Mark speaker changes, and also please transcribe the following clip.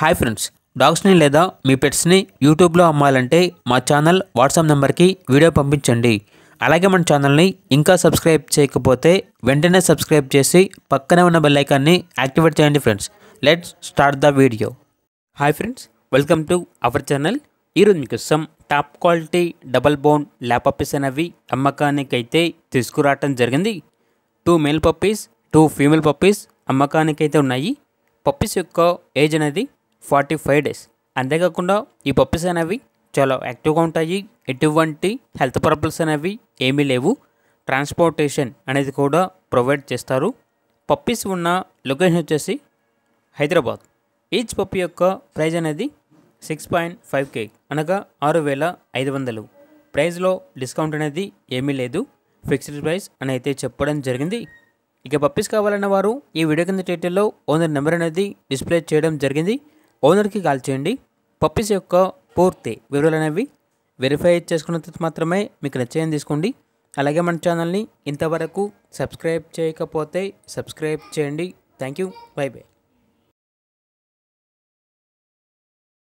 Speaker 1: hi friends డాగ్స్ని లేదా మీ పెట్స్ని యూట్యూబ్లో అమ్మాలంటే మా ఛానల్ వాట్సాప్ నెంబర్కి వీడియో పంపించండి అలాగే మన ఛానల్ని ఇంకా సబ్స్క్రైబ్ చేయకపోతే వెంటనే సబ్స్క్రైబ్ చేసి పక్కనే ఉన్న బెల్లైకాన్ని యాక్టివేట్ చేయండి friends let's start the video hi friends welcome to our channel ఈరోజు మీకోసం top quality double bone lab puppies అనేవి అమ్మకానికైతే తీసుకురావటం జరిగింది two male puppies two female puppies అమ్మకానికైతే ఉన్నాయి పప్పీస్ యొక్క ఏజ్ అనేది ఫార్టీ ఫైవ్ డేస్ అంతేకాకుండా ఈ పప్పీస్ అనేవి చాలా యాక్టివ్గా ఉంటాయి ఎటువంటి హెల్త్ ప్రాబ్లమ్స్ అనేవి ఏమీ లేవు ట్రాన్స్పోర్టేషన్ అనేది కూడా ప్రొవైడ్ చేస్తారు పప్పీస్ ఉన్న లొకేషన్ వచ్చేసి హైదరాబాద్ ఈచ్ పప్పి యొక్క ప్రైజ్ అనేది సిక్స్ పాయింట్ ఫైవ్ కే అనగా ఆరు వేల ఐదు వందలు ప్రైజ్లో డిస్కౌంట్ అనేది ఏమీ లేదు ఫిక్స్డ్ ప్రైస్ అని అయితే చెప్పడం జరిగింది ఇక పప్పీస్ కావాలన్న వారు ఈ వీడియో కింద టైటిల్లో ఓనర్ నెంబర్ అనేది డిస్ప్లే చేయడం జరిగింది ఓనర్కి కాల్ చేయండి పప్పీస్ యొక్క పూర్తి వివరాలు అనేవి వెరిఫై చేసుకున్న తర్వాత మాత్రమే మీకు నిశ్చయం తీసుకోండి అలాగే మన ఛానల్ని ఇంతవరకు సబ్స్క్రైబ్ చేయకపోతే సబ్స్క్రైబ్ చేయండి థ్యాంక్ యూ బై బై